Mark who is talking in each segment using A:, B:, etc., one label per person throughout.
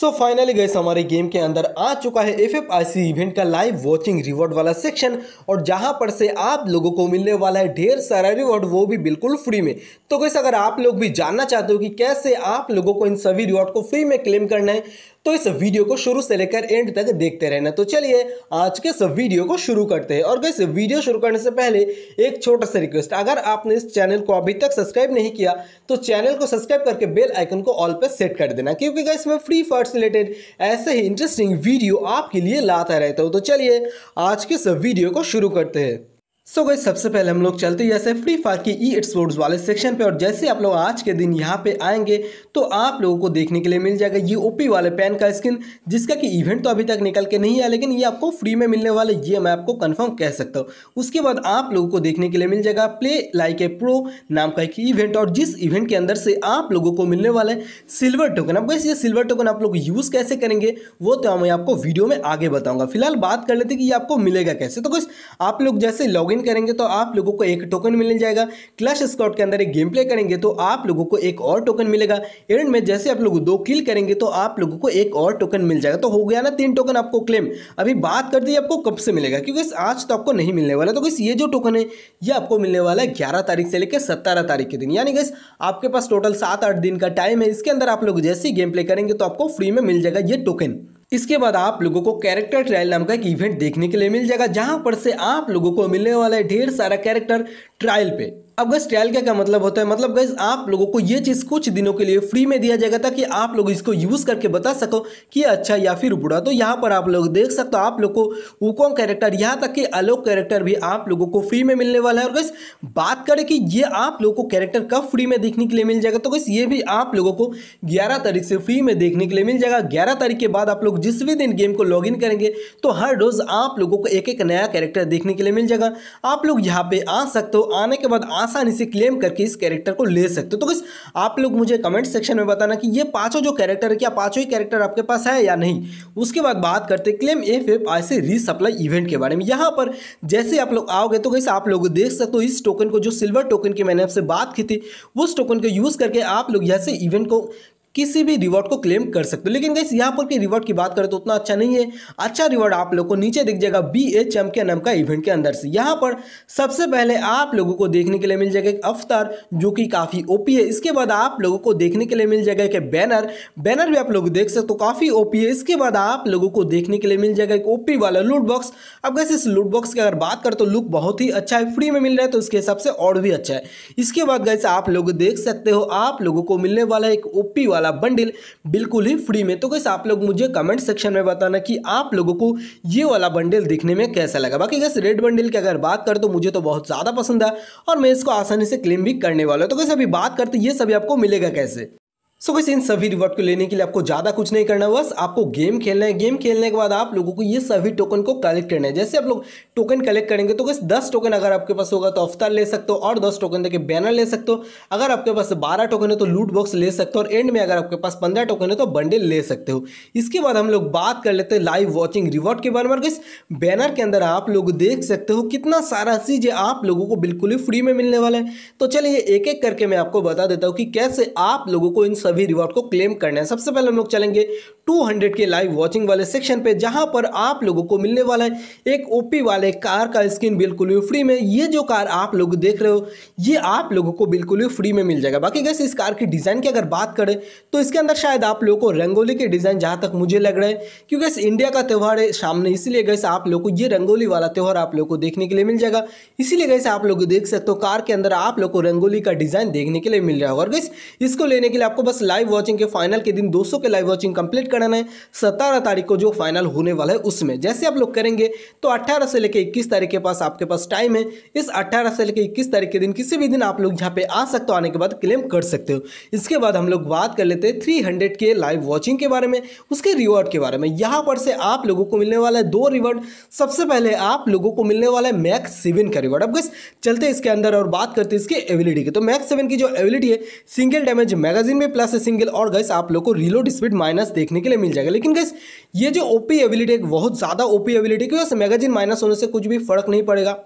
A: सो finally guys हमारे game के अंदर आ चुका है एफ इवेंट का लाइव वॉचिंग रिवॉर्ड वाला सेक्शन और जहां पर से आप लोगों को मिलने वाला है ढेर सारा रिवॉर्ड वो भी बिल्कुल फ्री में तो गैस अगर आप लोग भी जानना चाहते हो कि कैसे आप लोगों को इन सभी रिवॉर्ड को फ्री में क्लेम करना है तो इस वीडियो को शुरू से लेकर एंड तक देखते रहना तो चलिए आज के इस वीडियो को शुरू करते हैं और इस वीडियो शुरू करने से पहले एक छोटा सा रिक्वेस्ट अगर आपने इस चैनल को अभी तक सब्सक्राइब नहीं किया तो चैनल को सब्सक्राइब करके बेल आइकन को ऑल पर सेट कर देना क्योंकि इसमें फ्री फायर से रिलेटेड ऐसे ही इंटरेस्टिंग वीडियो आपके लिए लाता रहता हूँ तो चलिए आज के इस वीडियो को शुरू करते हैं सो गई सबसे पहले हम लोग चलते जैसे फ्री फायर के ई स्पोर्ट्स वाले सेक्शन पे और जैसे आप लोग आज के दिन यहाँ पे आएंगे तो आप लोगों को देखने के लिए मिल जाएगा ये ओपी वाले पेन का स्किन जिसका कि इवेंट तो अभी तक निकल के नहीं आया लेकिन ये आपको फ्री में मिलने वाले ये मैं आपको कंफर्म कह सकता हूँ उसके बाद आप लोगों को देखने के लिए मिल जाएगा प्ले लाइक ए प्रो नाम का एक इवेंट और जिस इवेंट के अंदर से आप लोगों को मिलने वाला है सिल्वर टोकन अब वैसे ये सिल्वर टोकन आप लोग यूज़ कैसे करेंगे वो तो मैं आपको वीडियो में आगे बताऊँगा फिलहाल बात कर लेते कि ये आपको मिलेगा कैसे तो कुछ आप लोग जैसे लॉग लॉगिन करेंगे तो आप लोगों को एक टोकन मिल जाएगा क्लश स्कॉट के अंदर एक गेम प्ले करेंगे तो आप लोगों को एक और टोकन मिलेगा एंड में जैसे आप लोग दो किल करेंगे तो आप लोगों को एक और टोकन मिल जाएगा तो हो गया ना तीन टोकन आपको क्लेम अभी बात कर दी आपको कब से मिलेगा क्योंकि आज तो आपको नहीं मिलने वाला तो ये जो टोकन है ये आपको मिलने वाला है ग्यारह तारीख से लेकर सत्रह तारीख के दिन यानी गैस आपके पास टोटल सात आठ दिन का टाइम है इसके अंदर आप लोग जैसे ही गेम प्ले करेंगे तो आपको फ्री में मिल जाएगा ये टोकन इसके बाद आप लोगों को कैरेक्टर ट्रायल नाम का एक इवेंट देखने के लिए मिल जाएगा जहां पर से आप लोगों को मिलने वाला है ढेर सारा कैरेक्टर ट्रायल पे अब गैस ट्रायल का क्या मतलब होता है मतलब गैस आप लोगों को ये चीज़ कुछ दिनों के लिए फ्री में दिया जाएगा ताकि आप लोग इसको यूज़ करके बता सको कि अच्छा या फिर बुरा तो यहाँ पर आप लोग देख सकते हो आप लोग को वुकोंग कैरेक्टर यहाँ तक कि अलोक कैरेक्टर भी आप लोगों को फ्री में मिलने वाला है और गैस बात करें कि ये आप लोगों को कैरेक्टर कब फ्री में देखने के लिए मिल जाएगा तो गैस ये भी आप लोगों को ग्यारह तारीख से फ्री में देखने के लिए मिल जाएगा ग्यारह तारीख के बाद आप लोग जिस भी दिन गेम को लॉग करेंगे तो हर रोज़ आप लोगों को एक एक नया कैरेक्टर देखने के लिए मिल जाएगा आप लोग यहाँ पर आ सकते हो आने के बाद आसानी से क्लेम करके इस कैरेक्टर को ले सकते हो तो बस आप लोग मुझे कमेंट सेक्शन में बताना कि ये पाँचों जो कैरेक्टर है क्या पाँचों ही कैरेक्टर आपके पास है या नहीं उसके बाद बात करते क्लेम एफ एफ आई से रीसप्लाई इवेंट के बारे में यहाँ पर जैसे आप लोग आओगे तो कैसे आप लोग देख सकते हो इस टोकन को जो सिल्वर टोकन की मैंने आपसे बात की थी उस टोकन को यूज़ करके आप लोग यहाँ से इवेंट को किसी भी रिवॉर्ड को क्लेम कर सकते हो लेकिन गैस यहाँ पर के रिवॉर्ड की बात करें तो उतना अच्छा नहीं है अच्छा रिवॉर्ड आप लोग को नीचे दिख जाएगा बी एच एम के नाम का इवेंट के अंदर से यहाँ पर सबसे पहले आप लोगों को देखने के लिए मिल जाएगा एक अवतार जो कि काफ़ी ओपी है इसके बाद आप लोगों को देखने के लिए मिल जाएगा एक बैनर बैनर भी आप लोग देख सकते हो तो काफ़ी ओपी है इसके बाद आप लोगों को देखने के लिए मिल जाएगा एक ओपी वाला लूट बॉक्स अब गैस इस लूट बॉक्स की अगर बात करें तो लुक बहुत ही अच्छा है फ्री में मिल रहा है तो उसके हिसाब से और भी अच्छा है इसके बाद गैसे आप लोग देख सकते हो आप लोगों को मिलने वाला एक ओपी वाला वाला बंडल बिल्कुल ही फ्री में तो कैसे आप लोग मुझे कमेंट सेक्शन में बताना कि आप लोगों को ये वाला बंडल दिखने में कैसा लगा बाकी कैसे रेड बंडल की अगर बात करें तो मुझे तो बहुत ज़्यादा पसंद है और मैं इसको आसानी से क्लेम भी करने वाला हूँ तो कैसे अभी बात करते ये सभी आपको मिलेगा कैसे सो so, इन सभी रिवॉर्ड को लेने के लिए आपको ज़्यादा कुछ नहीं करना है बस आपको गेम खेलना है गेम खेलने के बाद आप लोगों को ये सभी टोकन को कलेक्ट करना है जैसे आप लोग टोकन कलेक्ट करेंगे तो बस दस टोकन अगर आपके पास होगा तो अफ्तार ले सकते हो और दस टोकन देके बैनर ले सकते हो अगर आपके पास बारह टोकन है तो लूट बॉक्स ले सकते हो और एंड में अगर आपके पास पंद्रह टोकन है तो बंडल ले सकते हो इसके बाद हम लोग बात कर लेते हैं लाइव वॉचिंग रिवॉर्ड के बारे में इस बैनर के अंदर आप लोग देख सकते हो कितना सारा चीज़ आप लोगों को बिल्कुल ही फ्री में मिलने वाला है तो चलिए एक एक करके मैं आपको बता देता हूँ कि कैसे आप लोगों को इन सभी रिवॉर्ड को क्लेम करना है सबसे पहले हम लोग चलेंगे 200 के लाइव वॉचिंग वाले सेक्शन पे जहां पर आप लोगों को मिलने वाला है एक ओपी वाले कार का स्किन बिल्कुल ही फ्री में ये जो कार आप लोग देख रहे हो ये आप लोगों को बिल्कुल ही फ्री में मिल जाएगा बाकी गैस इस कार की डिज़ाइन की अगर बात करें तो इसके अंदर शायद आप लोगों को रंगोली के डिज़ाइन जहां तक मुझे लग रहा है क्योंकि इंडिया का त्यौहार है सामने इसीलिए गैस आप लोग को ये रंगोली वाला त्यौहार आप लोग को देखने के लिए मिल जाएगा इसीलिए गैस आप लोग देख सकते हो कार के अंदर आप लोग को रंगोली का डिज़ाइन देखने के लिए मिल रहा होगा और गैस इसको लेने के लिए आपको बस लाइव वॉचिंग के फाइनल के दिन दो के लाइव वॉचिंग कंप्लीट कर है सतारह तारीख को जो फाइनल होने वाला है उसमें जैसे आप लोग करेंगे तो अट्ठारह से लेकर इक्कीस तारीख के पास आपके पास टाइम है इस अट्ठारह से लेकर इक्कीस तारीख के दिन किसी भी दिन आप लोग यहाँ पे आ सकते हो आने के बाद क्लेम कर सकते हो इसके बाद हम लोग बात कर लेते हैं थ्री हंड्रेड के लाइव वॉचिंग के बारे में उसके रिवॉर्ड के बारे में यहाँ पर से आप लोगों को मिलने वाला है दो रिवॉर्ड सबसे पहले आप लोगों को मिलने वाला है मैक्स सेवन का रिवॉर्ड अब चलते इसके अंदर और बात करते हैं इसके एबिलिटी की तो मैक्स सेवन की जो एबिलिटी है सिंगल डैमेज मैगजीन में प्लस है सिंगल और गैस आप लोग को रिलोड स्पीड माइनस देखने के लिए मिल जाएगा लेकिन गैस ये जो ओपी एबिलिटी है बहुत ज़्यादा ओपी एबिलिटी क्योंकि मैगजीन माइनस होने से कुछ भी फर्क नहीं पड़ेगा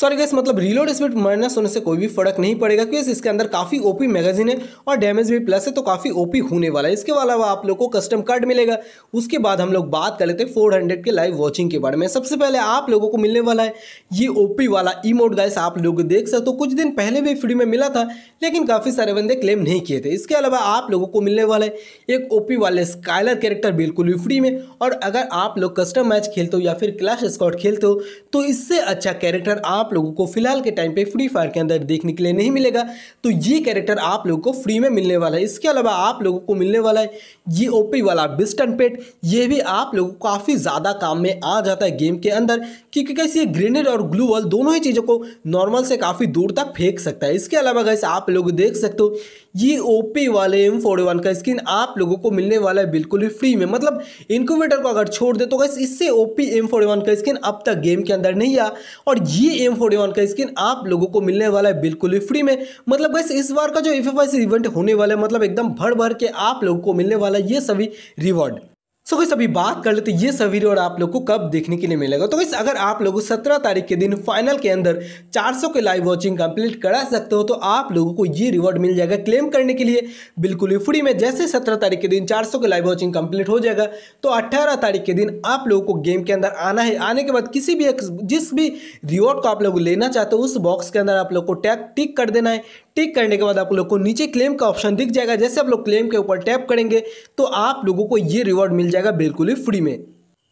A: सॉरी गैस मतलब रीलोड स्पीड माइनस होने से कोई भी फर्क नहीं पड़ेगा क्योंकि इसके अंदर काफ़ी ओपी मैगजीन है और डैमेज भी प्लस है तो काफ़ी ओपी होने वाला है इसके अलावा आप लोग को कस्टम कार्ड मिलेगा उसके बाद हम लोग बात कर लेते हैं फोर के लाइव वॉचिंग के बारे में सबसे पहले आप लोगों को मिलने वाला है ये ओपी वाला ई गैस आप लोग देख सकते हो तो कुछ दिन पहले भी फ्री में मिला था लेकिन काफ़ी सारे बंदे क्लेम नहीं किए थे इसके अलावा आप लोगों को मिलने वाला है एक ओपी वाले स्काइलर कैरेक्टर बिल्कुल भी फ्री में और अगर आप लोग कस्टम मैच खेलते हो या फिर क्लैश स्कॉट खेलते हो तो इससे अच्छा कैरेक्टर आप आप लोगों को फिलहाल के टाइम पे फ्री फायर के अंदर देखने के लिए नहीं मिलेगा तो ये कैरेक्टर आप लोगों को फ्री में मिलने वाला है इसके अलावा आप लोगों को मिलने वाला है ये ओपी वाला बिस्टन पेट ये भी आप लोगों को काफ़ी ज़्यादा काम में आ जाता है गेम के अंदर क्योंकि कैसे ये ग्रेनेड और ग्लू वॉल दोनों ही चीज़ों को नॉर्मल से काफ़ी दूर तक फेंक सकता है इसके अलावा कैसे आप लोग देख सकते हो ये ओपी वाले एम फोर्टी वन का स्किन आप लोगों को मिलने वाला है बिल्कुल ही फ्री में मतलब इनक्यूबेटर को अगर छोड़ दे तो गैस इससे ओपी एम फोर्टी वन का स्किन अब तक गेम के अंदर नहीं आया और ये एम फोर्टी वन का स्किन आप लोगों को मिलने वाला है बिल्कुल ही फ्री में मतलब गैस इस बार का जो सी इवेंट होने वाला है मतलब एकदम भर भर के आप लोगों को मिलने वाला है ये सभी रिवॉर्ड सो so, अभी बात कर लेते ये सभी और आप लोग को कब देखने के लिए मिलेगा तो वैसे अगर आप लोग 17 तारीख के दिन फाइनल के अंदर 400 के लाइव वॉचिंग कंप्लीट करा सकते हो तो आप लोगों को ये रिवॉर्ड मिल जाएगा क्लेम करने के लिए बिल्कुल ही फ्री में जैसे 17 तारीख के दिन 400 के लाइव वॉचिंग कंप्लीट हो जाएगा तो अट्ठारह तारीख के दिन आप लोगों को गेम के अंदर आना है आने के बाद किसी भी एक जिस भी रिवॉर्ड को आप लोग लेना चाहते हो उस बॉक्स के अंदर आप लोग को टैग टिक कर देना है टिक करने के बाद आप लोग को नीचे क्लेम का ऑप्शन दिख जाएगा जैसे आप लोग क्लेम के ऊपर टैप करेंगे तो आप लोगों को ये रिवॉर्ड मिल जाएगा जाएगा बिल्कुल ही फ्री में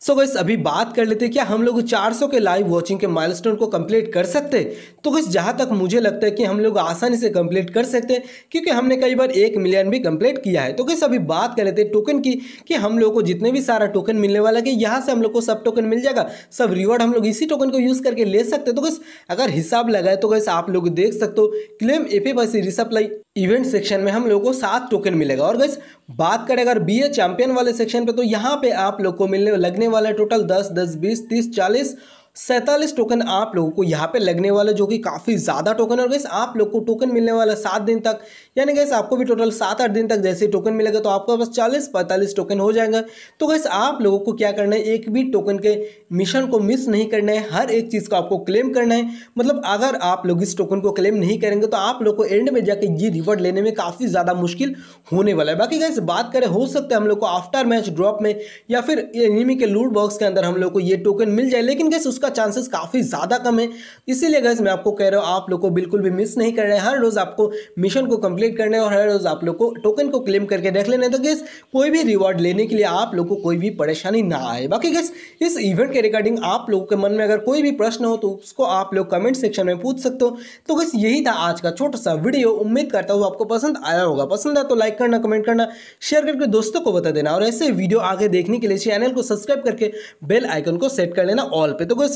A: सो so गैस अभी बात कर लेते हैं क्या हम लोग 400 के लाइव वॉचिंग के माइलस्टोन को कंप्लीट कर सकते हैं तो गैस जहाँ तक मुझे लगता है कि हम लोग आसानी से कंप्लीट कर सकते हैं क्योंकि हमने कई बार एक मिलियन भी कंप्लीट किया है तो गैस अभी बात कर लेते हैं टोकन की कि हम लोग को जितने भी सारा टोकन मिलने वाला है यहाँ से हम लोग को सब टोकन मिल जाएगा सब रिवॉर्ड हम लोग इसी टोकन को यूज़ करके ले सकते हैं तो गैस अगर हिसाब लगाए तो गैस आप लोग देख सकते हो claim F F resupply event section में हम लोगों को सात टोकन मिलेगा और बस बात करें अगर बी ए चैंपियन वाले सेक्शन पे तो यहाँ पे आप लोग को मिलने लगने वाला है टोटल दस दस बीस तीस चालीस सैंतालीस टोकन आप लोगों को यहाँ पे लगने वाला जो कि काफ़ी ज़्यादा टोकन और गैस आप लोग को टोकन मिलने वाला सात दिन तक यानी गैस आपको भी टोटल सात आठ दिन तक जैसे ही टोकन मिलेगा तो आपके पास चालीस पैंतालीस टोकन हो जाएगा तो गैस आप लोगों को क्या करना है एक भी टोकन के मिशन को मिस नहीं करना है हर एक चीज़ को आपको क्लेम करना है मतलब अगर आप लोग इस टोकन को क्लेम नहीं करेंगे तो आप लोग को एंड में जाके ये रिवॉर्ड लेने में काफ़ी ज़्यादा मुश्किल होने वाला है बाकी गैस बात करें हो सकता है हम लोग को आफ्टर मैच ड्रॉप में या फिर एनिमी के लूट बॉक्स के अंदर हम लोग को ये टोकन मिल जाए लेकिन गैस उसका उसका चांसेस काफ़ी ज़्यादा कम है इसीलिए गैस मैं आपको कह रहा हूँ आप लोग को बिल्कुल भी मिस नहीं कर रहे हर रोज़ आपको मिशन को कंप्लीट करने और हर रोज़ आप लोग को टोकन को क्लेम करके देख लेने तो गैस कोई भी रिवॉर्ड लेने के लिए आप लोग को कोई भी परेशानी ना आए बाकी गैस इस इवेंट के रिगार्डिंग आप लोगों के मन में अगर कोई भी प्रश्न हो तो उसको आप लोग कमेंट सेक्शन में पूछ सकते हो तो गैस यही था आज का छोटा सा वीडियो उम्मीद करता हूँ आपको पसंद आया होगा पसंद आया तो लाइक करना कमेंट करना शेयर करके दोस्तों को बता देना और ऐसे वीडियो आगे देखने के लिए चैनल को सब्सक्राइब करके बेल आइकन को सेट कर लेना ऑल पे तो गैस